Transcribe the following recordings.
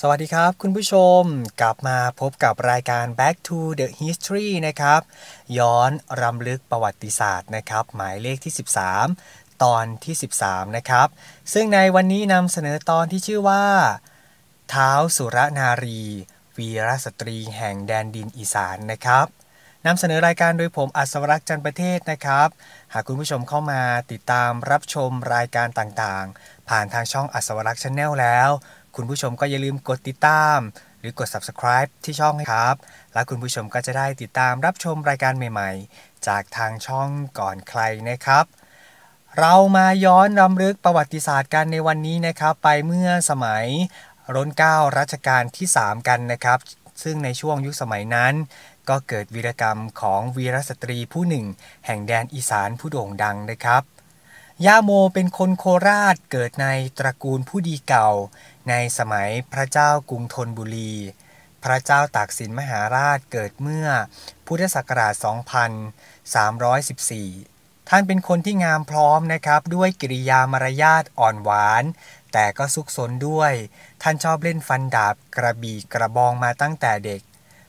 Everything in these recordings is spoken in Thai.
สวัสดีครับคุณผู้ชมกลับมาพบกับรายการ Back to the History นะครับ ย้อนรำลึกประวัติศาสตร์นะครับ หมายเลขที่ 13 ตอนที่ 13 นะครับ ซึ่งในวันนี้นำเสนอตอนที่ชื่อว่า เท้าสุรนารี วีรสตรีแห่งแดนดินอีสานนะครับนำเสนอรายการโดยผมอัศวรักษ์จันประเทศนะครับ หากคุณผู้ชมเข้ามาติดตามรับชมรายการต่างๆ ผ่านทางช่องอัศวรักษ์ชแนลแล้วคุณผู้ชมก็อย่าลืมกดติดตาม หรือกด subscribe ที่ช่องครับ และคุณผู้ชมก็จะได้ติดตามรับชมรายการใหม่ ๆ จากทางช่องก่อนใครนะครับ เรามาย้อนรำลึกประวัติศาสตร์กันในวันนี้นะครับ ไปเมื่อสมัยร้นเก้ารัชกาลที่ 3 กันนะครับ ซึ่งในช่วงยุคสมัยนั้น ก็เกิดวีรกรรมของวีรสตรีผู้หนึ่ง แห่งแดนอีสานผู้โด่งดังนะครับย่าโม เป็นคนโคราชเกิดในตระกูลผู้ดีเก่าในสมัยพระเจ้ากรุงธนบุรี พระเจ้าตากสินมหาราชเกิดเมื่อ พุทธศักราช 2314 ท่านเป็นคนที่งามพร้อมนะครับด้วยกิริยามารยาทอ่อนหวาน แต่ก็ซุกซนด้วย ท่านชอบเล่นฟันดาบ กระบี่กระบองมาตั้งแต่เด็ก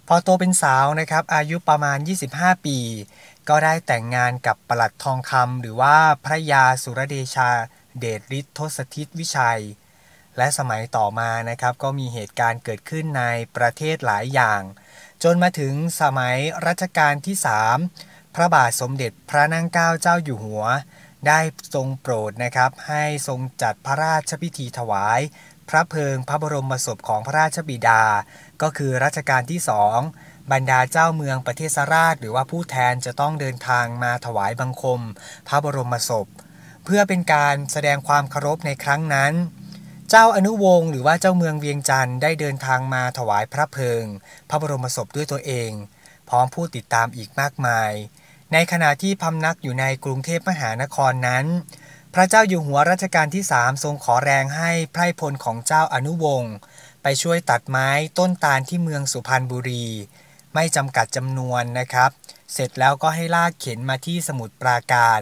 พอโตเป็นสาวนะครับ อายุประมาณ 25 ปี ก็ได้แต่งงานกับประหลัดทองคำหรือว่าพระยาสุรเดชา เดชฤทธิทศทิศวิชัยและสมัยต่อมานะครับก็มีเหตุการณ์เกิดขึ้นในประเทศหลายอย่าง จนมาถึงสมัยรัชกาลที่ 3 พระบาทสมเด็จพระนั่งเกล้าเจ้าอยู่หัว ได้ทรงโปรดนะครับ ให้ทรงจัดพระราชพิธีถวาย พระเพลิงพระบรมศพของพระราชบิดา ก็คือรัชกาลที่สองบรรดาเจ้าเมืองประเทศราช หรือว่าผู้แทนจะต้องเดินทางมาถวายบังคม พระบรมศพเพื่อเป็นการแสดงความเคารพในครั้งนั้นเจ้าอนุวงศ์หรือว่าเจ้าเมืองเวียงจันทร์ได้เดินทางมาถวายพระเพลิง พระบรมศพด้วยตัวเอง พร้อมผู้ติดตามอีกมากมาย ในขณะที่พำนักอยู่ในกรุงเทพมหานครนั้น พระเจ้าอยู่หัวรัชกาลที่สามทรงขอแรงให้ไพร่พลของเจ้าอนุวงศ์ไปช่วยตัดไม้ต้นตาลที่เมืองสุพรรณบุรี ไม่จำกัดจำนวนนะครับ เสร็จแล้วก็ให้ลากเข็นมาที่สมุทรปราการ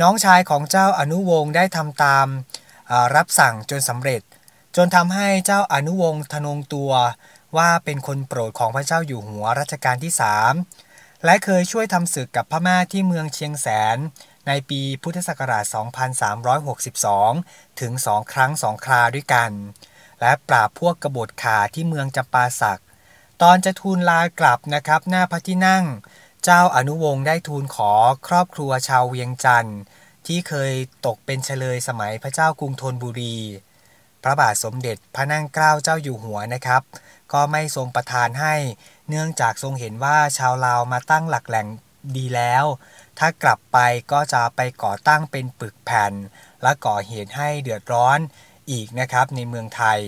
น้องชายของเจ้าอนุวงศ์ได้ทำตามรับสั่งจนสำเร็จ จนทำให้เจ้าอนุวงศ์ทนงตัว ว่าเป็นคนโปรดของพระเจ้าอยู่หัวรัชกาลที่สามและเคยช่วยทำศึกกับพม่าที่เมืองเชียงแสน ในปีพุทธศักราช 2362 ถึง 2 ครั้ง 2คราด้วยกัน และปราบพวกกบฏขาที่เมืองจำปาสัก ตอนจะทูลลากลับนะครับหน้าพระที่นั่ง เจ้าอนุวงศ์ได้ทูลขอครอบครัวชาวเวียงจันทร์ที่เคยตกเป็นเฉลยสมัยพระเจ้ากรุงธนบุรี พระบาทสมเด็จพระนั่งเกล้าเจ้าอยู่หัวนะครับ ก็ไม่ทรงประทานให้ เนื่องจากทรงเห็นว่าชาวลาวมาตั้งหลักแหล่งดีแล้ว ถ้ากลับไปก็จะไปก่อตั้งเป็นปึกแผ่น และก่อเหตุให้เดือดร้อนอีกนะครับในเมืองไทย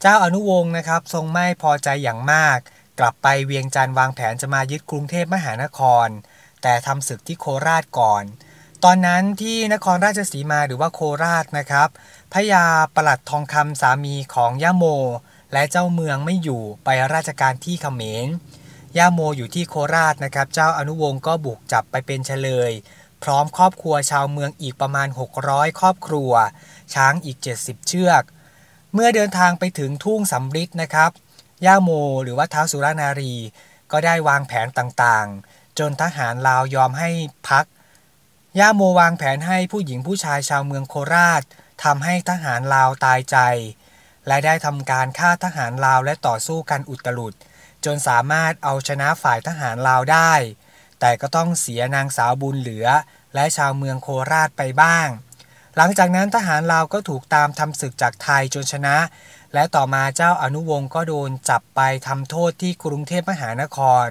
เจ้าอนุวงศ์นะครับทรงไม่พอใจอย่างมาก กลับไปเวียงจันทร์วางแผนจะมายึดกรุงเทพมหานคร แต่ทำศึกที่โคราชก่อนตอนนั้นที่นครราชสีมาหรือว่าโคราชนะครับพระยาประหลัดทองคำสามีของย่าโม และเจ้าเมืองไม่อยู่ไปราชการที่เขมรย่าโมอยู่ที่โคราชนะครับเจ้าอนุวงศ์ก็บุกจับไปเป็นเฉลย พร้อมครอบครัวชาวเมืองอีกประมาณ 600 ครอบครัว ช้างอีก 70 เชือก เมื่อเดินทางไปถึงทุ่งสำริดนะครับย่าโมหรือว่าท้าวสุรนารี ก็ได้วางแผนต่างๆ จนทหารลาวยอมให้พักย่าโมวางแผนให้ผู้หญิงผู้ชายชาวเมืองโคราชทำให้ทหารลาวตายใจ และได้ทำการฆ่าทหารลาวและต่อสู้กันอุตลุดจนสามารถเอาชนะฝ่ายทหารลาวได้ แต่ก็ต้องเสียนางสาวบุญเหลือและชาวเมืองโคราชไปบ้าง หลังจากนั้นทหารลาวก็ถูกตามทำศึกจากไทยจนชนะ และต่อมาเจ้าอนุวงศ์ก็โดนจับไปทำโทษที่กรุงเทพมหานคร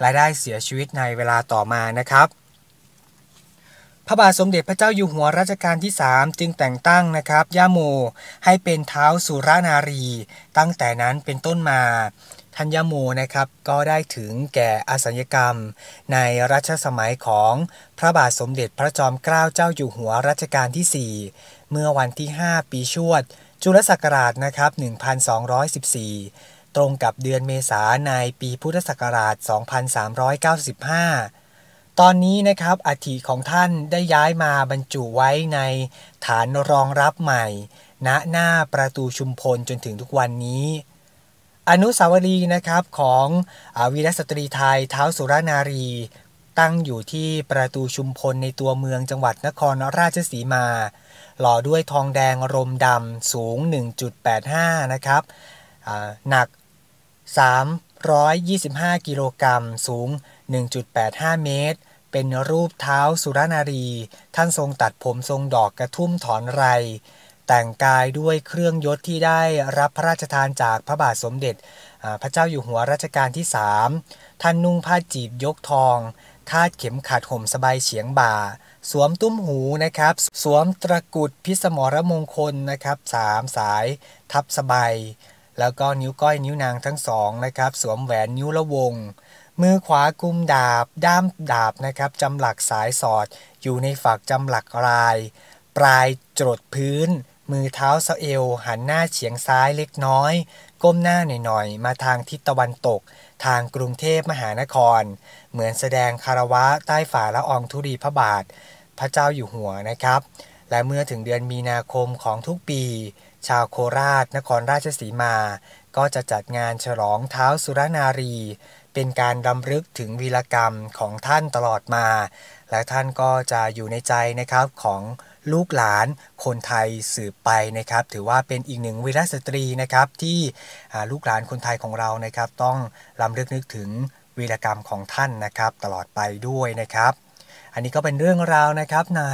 และได้เสียชีวิตในเวลาต่อมานะครับพระบาทสมเด็จพระเจ้าอยู่หัวรัชกาลที่ 3 จึงแต่งตั้งนะครับย่าโม ให้เป็นเท้าสุรานารี ตั้งแต่นั้นเป็นต้นมาทันยโมนะครับก็ได้ถึงแก่อสัญกรรมในรัชสมัยของพระบาทสมเด็จพระจอมเกล้าเจ้าอยู่หัวรัชกาลที่ 4 เมื่อวันที่ 5 ปีชวด จุลศักราชนะครับ1214 ตรงกับเดือนเมษาในปีพุทธศักราช 2395ตอนนี้นะครับอัฐิของท่านได้ย้ายมาบรรจุไว้ในฐานรองรับใหม่ ณหน้าประตูชุมพลจนถึงทุกวันนี้ อนุสาวรีย์นะครับของอวีรสตรีไทยเท้าสุรนารี ตั้งอยู่ที่ประตูชุมพลในตัวเมืองจังหวัดนครราชสีมา หล่อด้วยทองแดงรมดำสูง 1.85 นะครับหนัก 325 กิโลกรัมสูง 1.85 เมตรเป็นรูปเท้าสุรนารี ท่านทรงตัดผมทรงดอกกระทุ่มถอนไร แต่งกายด้วยเครื่องยศที่ได้รับพระราชทานจากพระบาทสมเด็จพระเจ้าอยู่หัวรัชกาลที่สามท่านนุ่งผ้าจีบยกทอง คาดเข็มขัดห่มสบายเฉียงบ่า สวมตุ้มหูนะครับ สวมตะกุดพิสมรมงคลนะครับสามสายทับสบาย แล้วก็นิ้วก้อยนิ้วนางทั้งสองนะครับ สวมแหวนนิ้วละวงมือขวากุมดาบด้ามดาบนะครับจำหลักสายสอดอยู่ในฝักจำหลักลาย ปลายจดพื้น มือเท้าเสเอวหันหน้าเฉียงซ้ายเล็กน้อย ก้มหน้าหน่อยๆ มาทางทิศตะวันตก ทางกรุงเทพมหานคร เหมือนแสดงคารวะใต้ฝ่าละอองธุรีพระบาท พระเจ้าอยู่หัวนะครับ และเมื่อถึงเดือนมีนาคมของทุกปี ชาวโคราชนครราชสีมา ก็จะจัดงานฉลองเท้าสุรนารีเป็นการดำลึกถึงวีรกรรมของท่านตลอดมา และท่านก็จะอยู่ในใจนะครับของลูกหลานคนไทยสืบไปนะครับ ถือว่าเป็นอีกหนึ่งวีรสตรีนะครับที่ลูกหลานคนไทยของเรานะครับ ต้องลำลึกนึกถึงวีรกรรมของท่านนะครับ ตลอดไปด้วยนะครับ อันนี้ก็เป็นเรื่องราวนะครับใน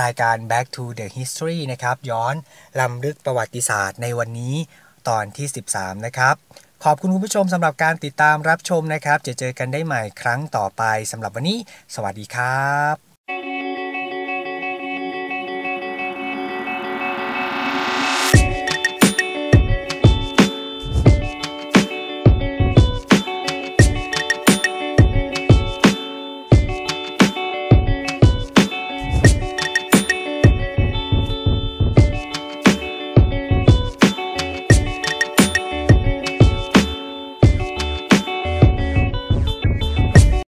รายการ Back to the History นะครับย้อนลำลึกประวัติศาสตร์ ในวันนี้ตอนที่ 13 นะครับขอบคุณคุณผู้ชมสำหรับการติดตามรับชมนะครับ จะเจอกันได้ใหม่ครั้งต่อไปสำหรับวันนี้ สวัสดีครับ